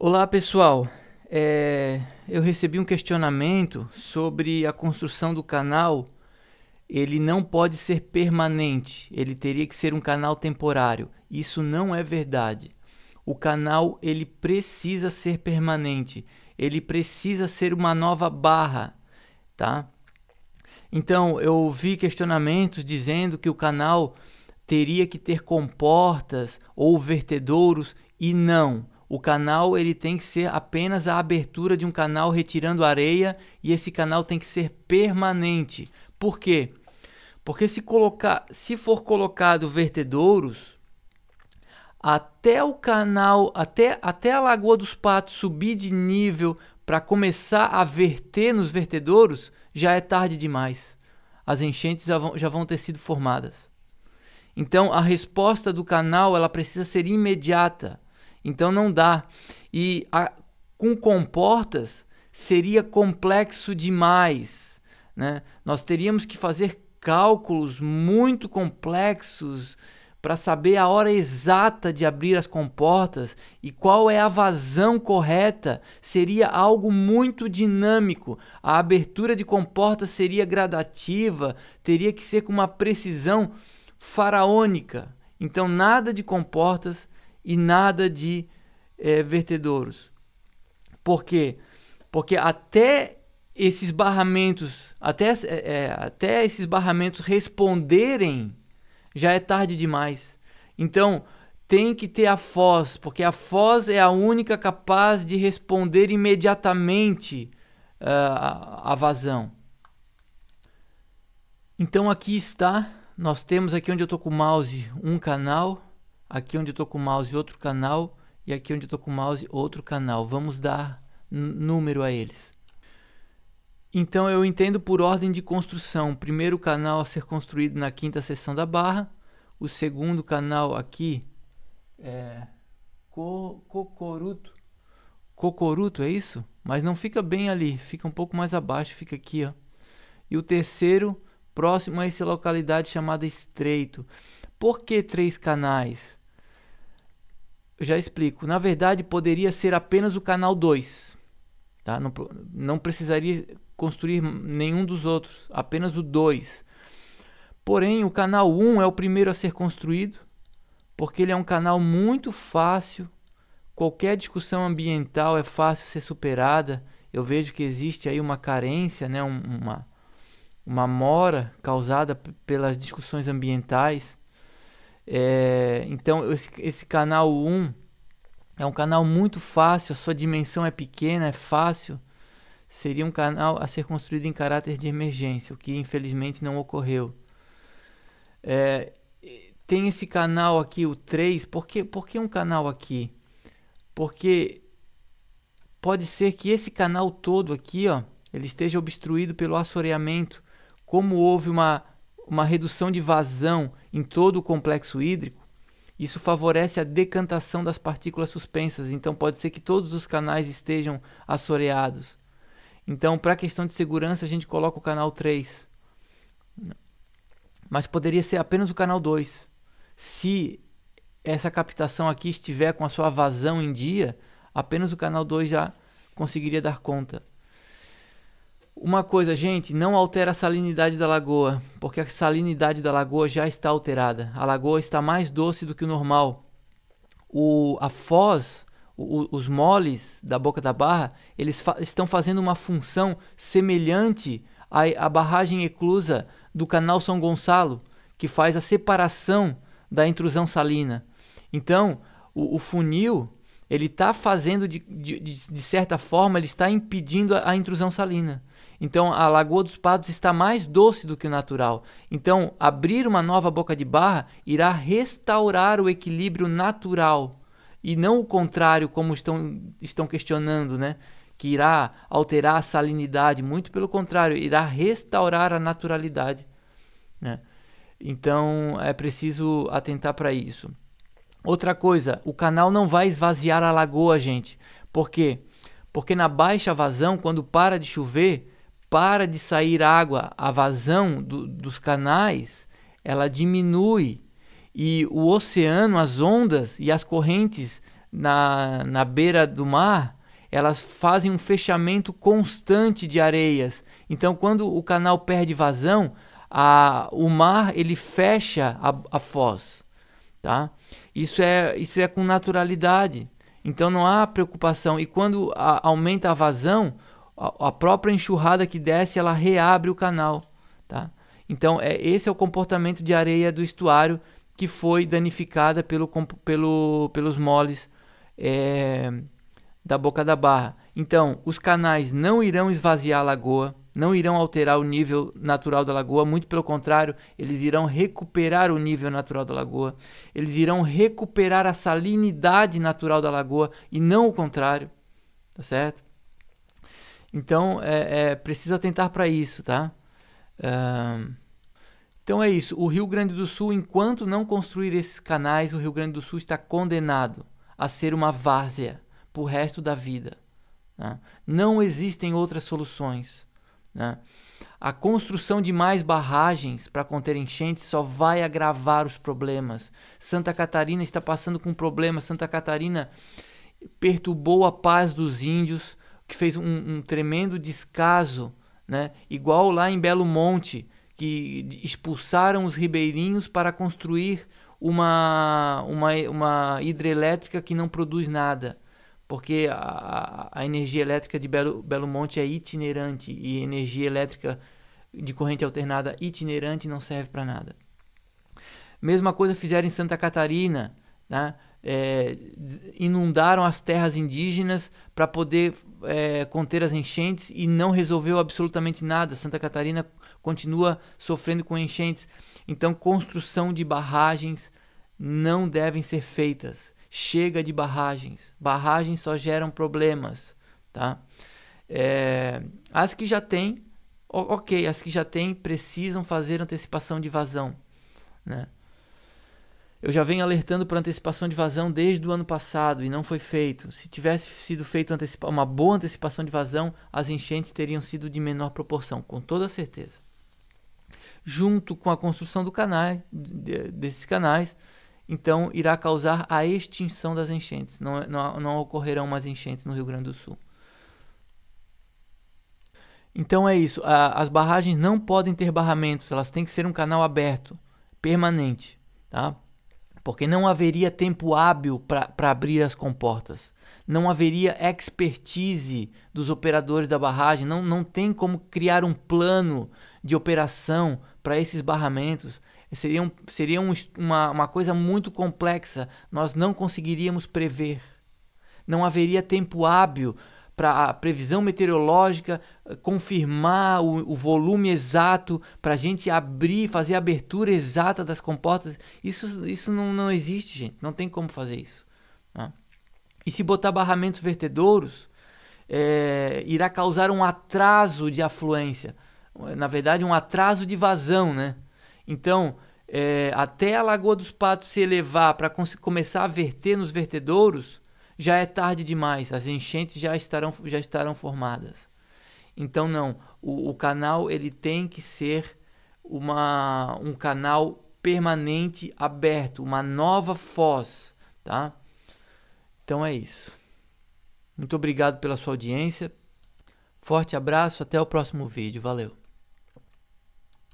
Olá pessoal, é, eu recebi um questionamento sobre a construção do canal. Ele não pode ser permanente, ele teria que ser um canal temporário. Isso não é verdade. O canal ele precisa ser permanente, ele precisa ser uma nova barra, tá? Então eu ouvi questionamentos dizendo que o canal teria que ter comportas ou vertedouros e não o canal ele tem que ser apenas a abertura de um canal retirando areia e esse canal tem que ser permanente. Por quê? Porque se colocar, se for colocado vertedouros até o canal, até até a Lagoa dos Patos subir de nível para começar a verter nos vertedouros, já é tarde demais. As enchentes já vão, já vão ter sido formadas. Então a resposta do canal ela precisa ser imediata. Então não dá. E a, com comportas seria complexo demais. Né? Nós teríamos que fazer cálculos muito complexos para saber a hora exata de abrir as comportas e qual é a vazão correta, seria algo muito dinâmico. A abertura de comportas seria gradativa, teria que ser com uma precisão faraônica. Então, nada de comportas e nada de é, vertedouros. Por quê? Porque até esses barramentos, até, é, é, até esses barramentos responderem, já é tarde demais. Então, tem que ter a foz, porque a foz é a única capaz de responder imediatamente uh, a vazão. Então aqui está, nós temos aqui onde eu estou com o mouse um canal, aqui onde eu estou com o mouse outro canal e aqui onde eu estou com o mouse outro canal. Vamos dar número a eles. Então eu entendo por ordem de construção. primeiro canal a ser construído na quinta seção da barra. O segundo canal aqui é cocoruto. Cocoruto, é isso? Mas não fica bem ali, fica um pouco mais abaixo, fica aqui, ó. E o terceiro, próximo a essa localidade chamada Estreito. Por que três canais? Eu já explico. Na verdade, poderia ser apenas o canal 2. Tá? Não, não precisaria construir nenhum dos outros, apenas o 2. Porém, o canal 1 um é o primeiro a ser construído, porque ele é um canal muito fácil. Qualquer discussão ambiental é fácil ser superada. Eu vejo que existe aí uma carência, né? uma, uma mora causada pelas discussões ambientais. É, então, esse, esse canal 1 é um canal muito fácil, a sua dimensão é pequena, é fácil. Seria um canal a ser construído em caráter de emergência, o que infelizmente não ocorreu. É, tem esse canal aqui, o 3, por que, por que um canal aqui? Porque pode ser que esse canal todo aqui, ó, ele esteja obstruído pelo assoreamento. Como houve uma uma redução de vazão em todo o complexo hídrico, isso favorece a decantação das partículas suspensas, então pode ser que todos os canais estejam assoreados. Então, para a questão de segurança, a gente coloca o canal 3. Mas poderia ser apenas o canal 2. Se essa captação aqui estiver com a sua vazão em dia, apenas o canal 2 já conseguiria dar conta. Uma coisa, gente, não altera a salinidade da lagoa, porque a salinidade da lagoa já está alterada. A lagoa está mais doce do que o normal. O, a foz, o, os moles da boca da barra, eles fa estão fazendo uma função semelhante à, à barragem eclusa do canal São Gonçalo, que faz a separação da intrusão salina. Então, o, o funil ele está fazendo, de, de, de, certa forma, ele está impedindo a, a, intrusão salina. Então, a Lagoa dos Patos está mais doce do que o natural. Então, abrir uma nova boca de barra irá restaurar o equilíbrio natural e não o contrário, como estão, estão questionando, né? Que irá alterar a salinidade. Muito pelo contrário, irá restaurar a naturalidade. Né? Então, é preciso atentar para isso. Outra coisa, o canal não vai esvaziar a lagoa, gente. Por quê? Porque na baixa vazão, quando para de chover, para de sair água, a vazão do, dos canais, ela diminui. E o oceano, as ondas e as correntes na, na beira do mar, elas fazem um fechamento constante de areias. Então, quando o canal perde vazão, a, o mar ele fecha a, a foz, tá? Isso é, isso é com naturalidade. Então não há preocupação. E quando a, aumenta a vazão, a, a, própria enxurrada que desce, ela reabre o canal. Tá? Então é, esse é o comportamento de areia do estuário que foi danificada pelo, pelo, pelos moles é, da boca da barra. Então, os canais não irão esvaziar a lagoa, não irão alterar o nível natural da lagoa, muito pelo contrário, eles irão recuperar o nível natural da lagoa, eles irão recuperar a salinidade natural da lagoa e não o contrário, tá certo? Então, é, é precisa atentar para isso, tá? então é isso. O Rio Grande do Sul, enquanto não construir esses canais, o Rio Grande do Sul está condenado a ser uma várzea pro resto da vida. Né? Não existem outras soluções. Né? A construção de mais barragens para conter enchentes só vai agravar os problemas. Santa Catarina está passando com um problema. Santa Catarina perturbou a paz dos índios, que fez um, um tremendo descaso, né? igual lá em Belo Monte, que expulsaram os ribeirinhos para construir uma, uma, uma hidrelétrica que não produz nada porque a, a energia elétrica de Belo, Belo Monte é itinerante e energia elétrica de corrente alternada itinerante não serve para nada. Mesma coisa fizeram em Santa Catarina, né? É, inundaram as terras indígenas para poder é, conter as enchentes e não resolveu absolutamente nada. Santa Catarina continua sofrendo com enchentes. Então, construção de barragens não devem ser feitas. Chega de barragens. Barragens só geram problemas, tá? É, as que já têm, ok, as que já têm precisam fazer antecipação de vazão, né? Eu já venho alertando para antecipação de vazão desde o ano passado e não foi feito. Se tivesse sido feito uma boa antecipação de vazão, as enchentes teriam sido de menor proporção, com toda certeza. Junto com a construção do canais, desses canais, então irá causar a extinção das enchentes. Não, não, não ocorrerão mais enchentes no Rio Grande do Sul. Então é isso. A, as barragens não podem ter barramentos, elas têm que ser um canal aberto, permanente, tá? Porque não haveria tempo hábil para abrir as comportas. Não haveria expertise dos operadores da barragem. Não, não tem como criar um plano de operação para esses barramentos seria, um, seria um, uma, uma coisa muito complexa. Nós não conseguiríamos prever. Não haveria tempo hábil para a previsão meteorológica eh, confirmar o, o volume exato, para a gente abrir, fazer a abertura exata das comportas. Isso, isso não, não existe, gente. Não tem como fazer isso. Né? E se botar barramentos vertedouros, é, irá causar um atraso de afluência. Na verdade, um atraso de vazão, né? Então, é, até a Lagoa dos Patos se elevar para começar a verter nos vertedouros, já é tarde demais, as enchentes já estarão, já estarão formadas. Então, não, o, o canal ele tem que ser uma, um canal permanente aberto, uma nova foz, tá? Então é isso. Muito obrigado pela sua audiência. Forte abraço, até o próximo vídeo. Valeu.